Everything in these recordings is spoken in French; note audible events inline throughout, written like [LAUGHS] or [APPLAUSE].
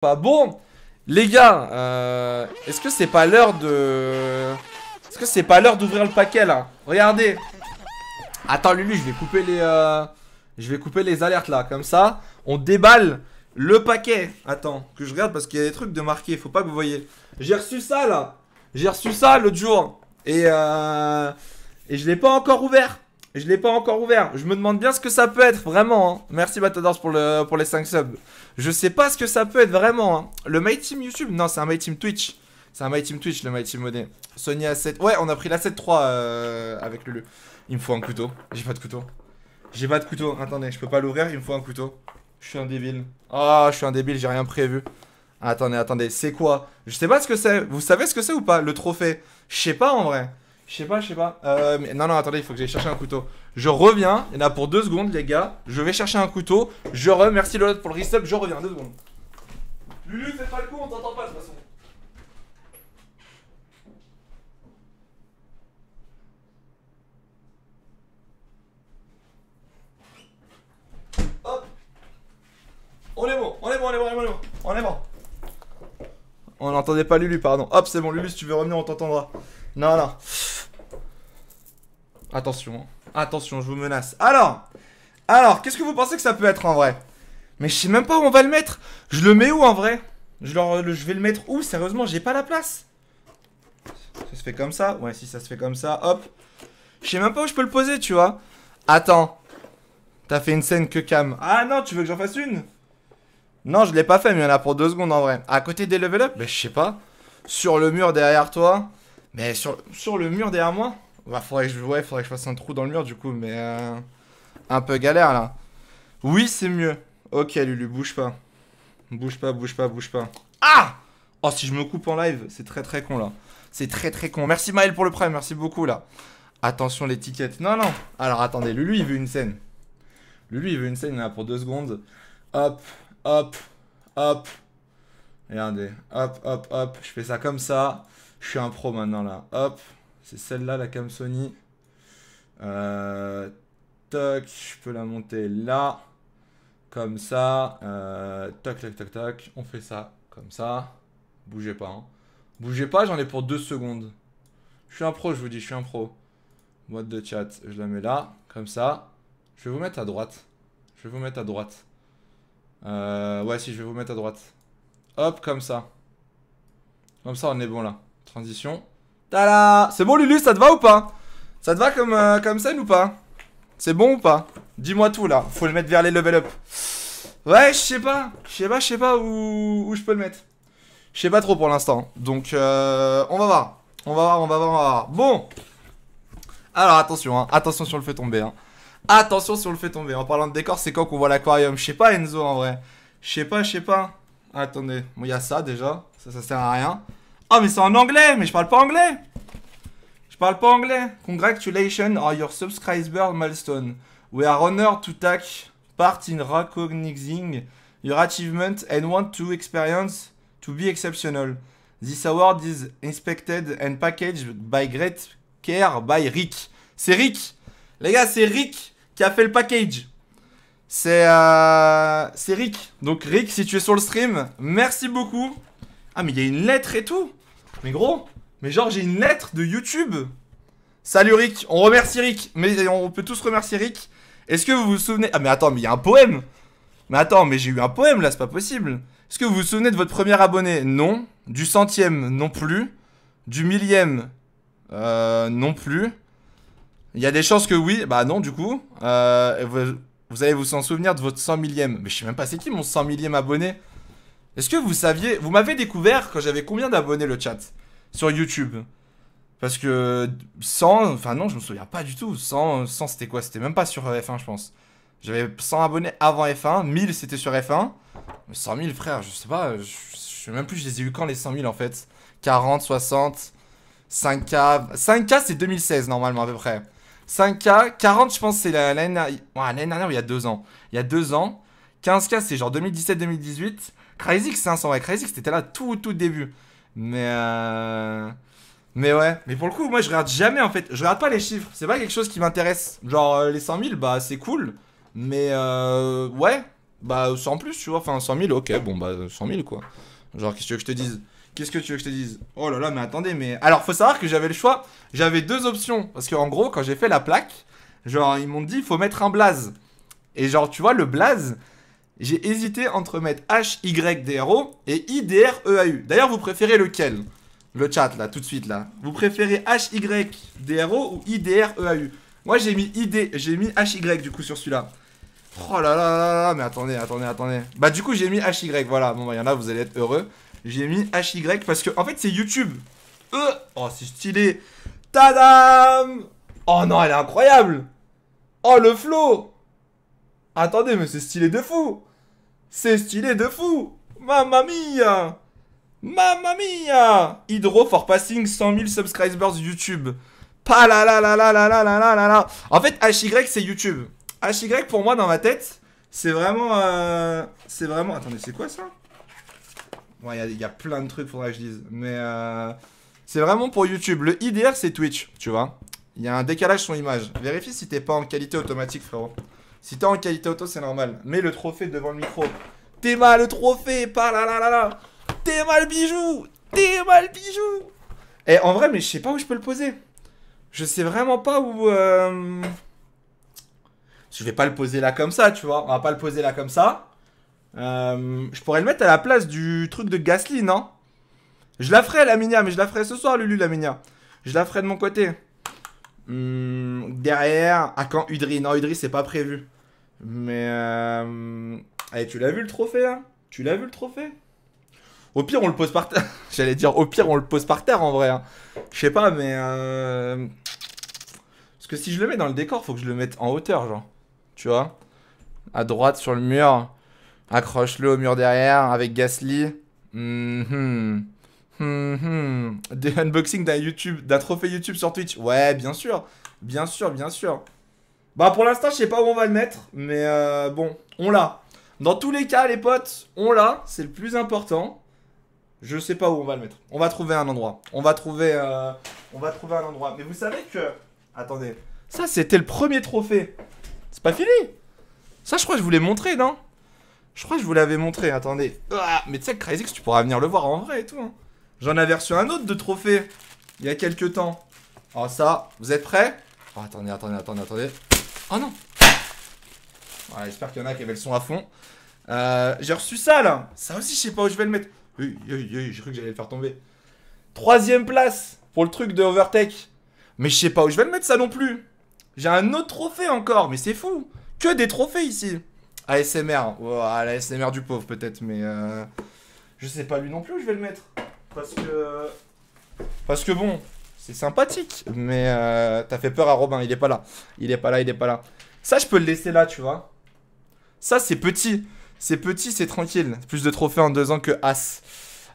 Pas bon, les gars, euh, est-ce que c'est pas l'heure de... Est-ce que c'est pas l'heure d'ouvrir le paquet là Regardez Attends Lulu, je vais couper les... Euh, je vais couper les alertes là, comme ça, on déballe le paquet. Attends, que je regarde parce qu'il y a des trucs de marqué, faut pas que vous voyez. J'ai reçu ça là J'ai reçu ça l'autre jour. Et, euh, et je l'ai pas encore ouvert. Je l'ai pas encore ouvert. Je me demande bien ce que ça peut être, vraiment. Hein. Merci Batadors pour, pour les 5 subs. Je sais pas ce que ça peut être, vraiment. Hein. Le My Team YouTube Non, c'est un My Team Twitch. C'est un My Team Twitch, le My Team Modé. Sony A7. Ouais, on a pris l'A7-3 euh, avec Lulu. Il me faut un couteau. J'ai pas de couteau. J'ai pas de couteau. Attendez, je peux pas l'ouvrir, il me faut un couteau. Je suis un débile. Ah, oh, je suis un débile, j'ai rien prévu. Attendez, attendez, c'est quoi Je sais pas ce que c'est. Vous savez ce que c'est ou pas, le trophée Je sais pas en vrai. Je sais pas, je sais pas. Euh, mais non, non, attendez, il faut que j'aille chercher un couteau. Je reviens, il y a pour deux secondes, les gars. Je vais chercher un couteau. Je remercie Lolo pour le reset, je reviens, deux secondes. Lulu, fais pas le coup, on t'entend pas de toute façon. Hop On est bon, on est bon, on est bon, on est bon, on est bon. On n'entendait pas Lulu, pardon. Hop, c'est bon, Lulu, si tu veux revenir, on t'entendra. Non, non. Attention, hein. attention, je vous menace. Alors, alors, qu'est-ce que vous pensez que ça peut être en vrai Mais je sais même pas où on va le mettre. Je le mets où en vrai je, je vais le mettre où Sérieusement, j'ai pas la place. Ça se fait comme ça Ouais, si ça se fait comme ça, hop. Je sais même pas où je peux le poser, tu vois. Attends. T'as fait une scène que cam. Ah non, tu veux que j'en fasse une Non, je l'ai pas fait, mais il y en a pour deux secondes en vrai. À côté des level up ben, je sais pas. Sur le mur derrière toi. Mais sur le mur derrière moi bah, faudrait que je, ouais, faudrait que je fasse un trou dans le mur du coup, mais euh, un peu galère là. Oui, c'est mieux. Ok, Lulu, bouge pas. Bouge pas, bouge pas, bouge pas. Ah Oh, si je me coupe en live, c'est très très con là. C'est très très con. Merci Maël pour le prime, merci beaucoup là. Attention l'étiquette. Non, non. Alors attendez, Lulu il veut une scène. Lulu il veut une scène là pour deux secondes. Hop, hop, hop. Regardez. Hop, hop, hop. Je fais ça comme ça. Je suis un pro maintenant là. Hop. C'est celle-là, la cam Sony. Euh, toc, je peux la monter là. Comme ça. Euh, toc, tac, tac. On fait ça. Comme ça. Bougez pas. Hein. Bougez pas, j'en ai pour deux secondes. Je suis un pro, je vous dis, je suis un pro. Mode de chat, je la mets là. Comme ça. Je vais vous mettre à droite. Je vais vous mettre à droite. Euh, ouais, si, je vais vous mettre à droite. Hop, comme ça. Comme ça, on est bon là. Transition. Tala, C'est bon Lulu, ça te va ou pas Ça te va comme, euh, comme scène ou pas C'est bon ou pas Dis-moi tout là, faut le mettre vers les level up. Ouais, je sais pas, je sais pas, je sais pas où, je peux le mettre. Je sais pas trop pour l'instant, donc euh, on va voir. On va voir, on va voir, on va voir. Bon Alors attention, hein. attention sur le fait tomber. Hein. Attention sur le fait tomber. En parlant de décor, c'est quand qu'on voit l'aquarium Je sais pas Enzo en vrai. Je sais pas, je sais pas. Attendez, bon il y a ça déjà, ça, ça sert à rien. Ah, oh, mais c'est en anglais, mais je parle pas anglais. Je parle pas anglais. Congratulations on your subscriber milestone. We are honored to take part in recognizing your achievement and want to experience to be exceptional. This award is inspected and packaged by great care by Rick. C'est Rick Les gars, c'est Rick qui a fait le package. C'est euh, Rick. Donc Rick, si tu es sur le stream, merci beaucoup. Ah mais il y a une lettre et tout mais gros, mais genre j'ai une lettre de YouTube Salut Rick, on remercie Rick, mais on peut tous remercier Rick. Est-ce que vous vous souvenez... Ah mais attends, mais il y a un poème Mais attends, mais j'ai eu un poème là, c'est pas possible. Est-ce que vous vous souvenez de votre premier abonné Non. Du centième Non plus. Du millième euh, Non plus. Il y a des chances que oui, bah non du coup. Euh, vous, allez vous en souvenir de votre cent millième. Mais je sais même pas c'est qui mon cent millième abonné est-ce que vous saviez, vous m'avez découvert quand j'avais combien d'abonnés le chat sur YouTube Parce que 100, enfin non, je me souviens pas du tout. 100, c'était quoi C'était même pas sur euh, F1, je pense. J'avais 100 abonnés avant F1, 1000 c'était sur F1. 100 000 frère, je sais pas, je, sais même plus, je les ai eu quand les 100 000 en fait. 40, 60, 5K. 5K c'est 2016 normalement à peu près. 5K, 40 je pense c'est l'année dernière, il y a deux ans. Il y a deux ans, 15K, c'est genre 2017-2018. crazy c'est 500, ouais. crazy c'était là tout, tout début. Mais. Euh... Mais ouais, mais pour le coup, moi je regarde jamais en fait. Je regarde pas les chiffres, c'est pas quelque chose qui m'intéresse. Genre euh, les 100 000, bah c'est cool. Mais euh, ouais, bah sans plus, tu vois. Enfin 100 000, ok, bon bah 100 000 quoi. Genre qu'est-ce que tu veux que je te dise Qu'est-ce que tu veux que je te dise Oh là là, mais attendez, mais. Alors faut savoir que j'avais le choix. J'avais deux options. Parce que en gros, quand j'ai fait la plaque, genre ils m'ont dit faut mettre un blaze. Et genre, tu vois, le blaze, j'ai hésité entre mettre HYDRO et IDREAU. D'ailleurs, vous préférez lequel Le chat, là, tout de suite, là. Vous préférez HYDRO ou IDREAU Moi, j'ai mis ID, j'ai mis HY, du coup, sur celui-là. Oh là là là là, mais attendez, attendez, attendez. Bah, du coup, j'ai mis HY, voilà. Bon, bah, il y en a, vous allez être heureux. J'ai mis HY parce que, en fait, c'est YouTube. E, oh, c'est stylé. Tadam Oh non, elle est incroyable Oh, le flow Attendez, mais c'est stylé de fou c'est stylé de fou Mamma mia Mamma mia Hydro for passing 100 000 subscribers YouTube. Pas la la la la la la la la la En fait, HY c'est YouTube. HY pour moi dans ma tête, c'est vraiment... Euh... C'est vraiment... Attendez, c'est quoi ça Bon, il y, a plein de trucs, faudra que je dise. Mais euh... c'est vraiment pour YouTube. Le IDR c'est Twitch, tu vois. Il y a un décalage sur image. Vérifie si t'es pas en qualité automatique, frérot. Si t'es en qualité auto, c'est normal. Mets le trophée devant le micro. mal le trophée, pas là là là là. Théma le bijou, Théma le bijou. Et eh, en vrai, mais je sais pas où je peux le poser. Je sais vraiment pas où. Euh, je vais pas le poser là comme ça, tu vois. On va pas le poser là comme ça. Euh, je pourrais le mettre à la place du truc de Gasly, non Je la ferai la minia, mais je la ferai ce soir, Lulu la minia. Je la ferai de mon côté. Hmm, derrière, à ah, quand Udry Non, Udry, c'est pas prévu. Mais. Euh... Allez, eh, tu l'as vu le trophée hein Tu l'as vu le trophée Au pire, on le pose par terre. [LAUGHS] J'allais dire, au pire, on le pose par terre en vrai. Hein. Je sais pas, mais. Euh... Parce que si je le mets dans le décor, faut que je le mette en hauteur, genre. Tu vois À droite sur le mur. Accroche-le au mur derrière avec Gasly. hum Mhm. Des unboxings d'un YouTube, d'un trophée YouTube sur Twitch. Ouais, bien sûr. Bien sûr, bien sûr. Bah pour l'instant, je sais pas où on va le mettre, mais euh, bon, on l'a. Dans tous les cas, les potes, on l'a, c'est le plus important. Je sais pas où on va le mettre. On va trouver un endroit. On va trouver euh, on va trouver un endroit. Mais vous savez que attendez, ça c'était le premier trophée. C'est pas fini. Ça je crois que je vous l'ai montré, non Je crois que je vous l'avais montré, attendez. Ah, mais tu sais que Crazy, tu pourras venir le voir en vrai et tout. Hein. J'en avais reçu un autre de trophée il y a quelques temps. Oh ça, vous êtes prêts oh, Attendez, attendez, attendez, attendez. Oh non J'espère qu'il y en a qui avaient le son à fond. Euh, j'ai reçu ça là. Ça aussi, je sais pas où je vais le mettre. Oui, oui, j'ai cru que j'allais le faire tomber. Troisième place pour le truc de Overtake. Mais je sais pas où je vais le mettre ça non plus. J'ai un autre trophée encore, mais c'est fou. Que des trophées ici. ASMR. Oh, la ASMR du pauvre peut-être, mais euh, je sais pas lui non plus où je vais le mettre. Parce que. Parce que bon, c'est sympathique, mais euh, t'as fait peur à Robin, il est pas là. Il est pas là, il est pas là. Ça, je peux le laisser là, tu vois. Ça, c'est petit. C'est petit, c'est tranquille. Plus de trophées en deux ans que As.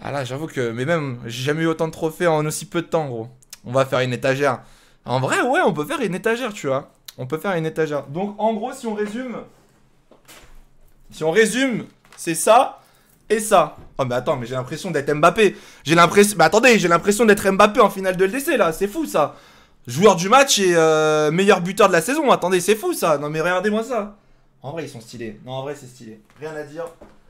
Ah là, j'avoue que. Mais même, j'ai jamais eu autant de trophées en aussi peu de temps, gros. On va faire une étagère. En vrai, ouais, on peut faire une étagère, tu vois. On peut faire une étagère. Donc, en gros, si on résume. Si on résume, c'est ça et ça. Oh mais attends, mais j'ai l'impression d'être Mbappé. J'ai l'impression... Mais attendez, j'ai l'impression d'être Mbappé en finale de LDC là, c'est fou ça. Joueur du match et euh, meilleur buteur de la saison, attendez, c'est fou ça. Non mais regardez-moi ça. En vrai, ils sont stylés. Non, en vrai, c'est stylé. Rien à dire.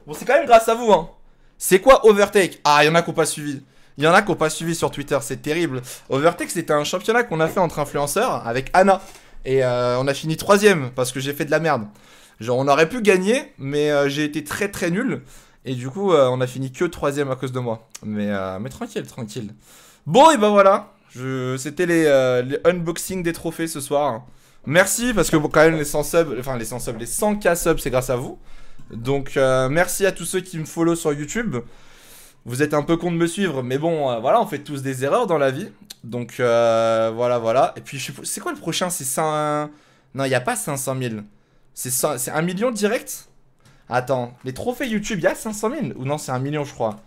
Bon, c'est quand même grâce à vous, hein. C'est quoi Overtake Ah, il y en a qui n'ont pas suivi. Il y en a qui n'ont pas suivi sur Twitter, c'est terrible. Overtake, c'était un championnat qu'on a fait entre influenceurs avec Anna. Et euh, on a fini troisième parce que j'ai fait de la merde. Genre, on aurait pu gagner, mais euh, j'ai été très très nul. Et du coup, euh, on a fini que troisième à cause de moi. Mais, euh, mais tranquille, tranquille. Bon, et ben voilà. Je... C'était les, euh, unboxing des trophées ce soir. Hein. Merci parce que bon, quand même les 100 subs, enfin les 100 subs, les 100k subs, c'est grâce à vous. Donc merci à tous ceux qui me follow sur YouTube. Vous êtes un peu con de me suivre, mais bon, voilà, on fait tous des erreurs dans la vie. Donc voilà, voilà. Et puis c'est quoi le prochain C'est ça Non, il n'y a pas 500 000. C'est 1 million direct Attends, les trophées YouTube, il y a 500 000 Ou non, c'est 1 million, je crois.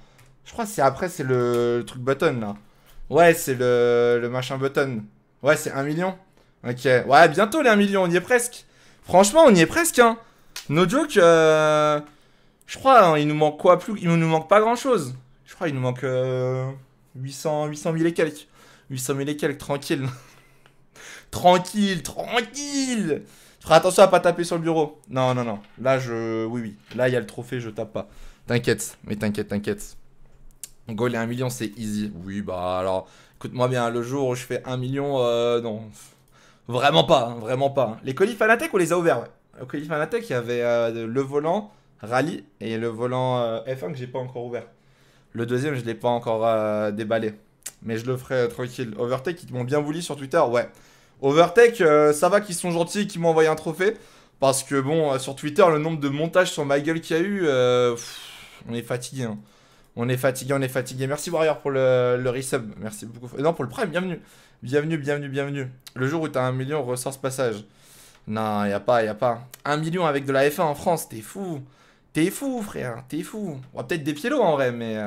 Je crois que c'est après, c'est le... truc button, là. Ouais, c'est le... machin button. Ouais, c'est 1 million. Ok. Ouais, bientôt les 1 million, on y est presque. Franchement, on y est presque, hein. No joke, euh, je crois, hein, il nous manque quoi plus Il nous manque pas grand-chose. Je crois il nous manque 800, 800 000 et quelques. 800 000 et quelques, tranquille. [LAUGHS] tranquille, tranquille Fais attention à pas taper sur le bureau. Non, non, non. Là, je. Oui, oui. Là, il y a le trophée, je tape pas. T'inquiète, mais t'inquiète, t'inquiète. Goal est 1 million, c'est easy. Oui, bah alors, écoute-moi bien, le jour où je fais un million, euh, non. Vraiment pas, hein, vraiment pas. Hein. Les colis Fanatec, on les a ouverts, ouais. Les colis Fanatec, il y avait euh, le volant Rally et le volant euh, F1 que j'ai pas encore ouvert. Le deuxième, je l'ai pas encore euh, déballé. Mais je le ferai tranquille. Overtake, ils m'ont bien voulu sur Twitter, ouais. Overtech, euh, ça va qu'ils sont gentils et qu'ils m'ont envoyé un trophée. Parce que bon, euh, sur Twitter, le nombre de montages sur ma gueule qu'il y a eu, euh, on est fatigué. Hein. On est fatigué, on est fatigué. Merci Warrior pour le, resub. Merci beaucoup. Non, pour le prime, bienvenue. Bienvenue, bienvenue, bienvenue. Le jour où t'as un million, ressort ce passage. Non, y a pas, y a pas. Un million avec de la F1 en France, t'es fou. T'es fou, frère, t'es fou. On va peut-être des piélos en vrai, mais.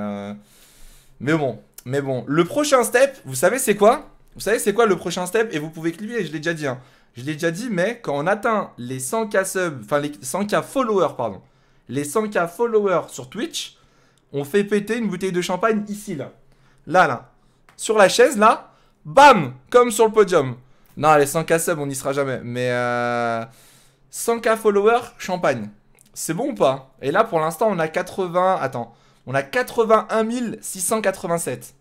Mais bon, mais bon. Le prochain step, vous savez c'est quoi vous savez, c'est quoi le prochain step Et vous pouvez cliquer, je l'ai déjà dit. Hein. Je l'ai déjà dit, mais quand on atteint les 100K enfin les 100K followers, pardon, les 100K followers sur Twitch, on fait péter une bouteille de champagne ici, là. Là, là. Sur la chaise, là. Bam Comme sur le podium. Non, les 100K subs, on n'y sera jamais. Mais euh, 100K followers, champagne. C'est bon ou pas Et là, pour l'instant, on a 80... Attends. On a 81 687.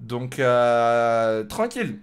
Donc, euh, tranquille.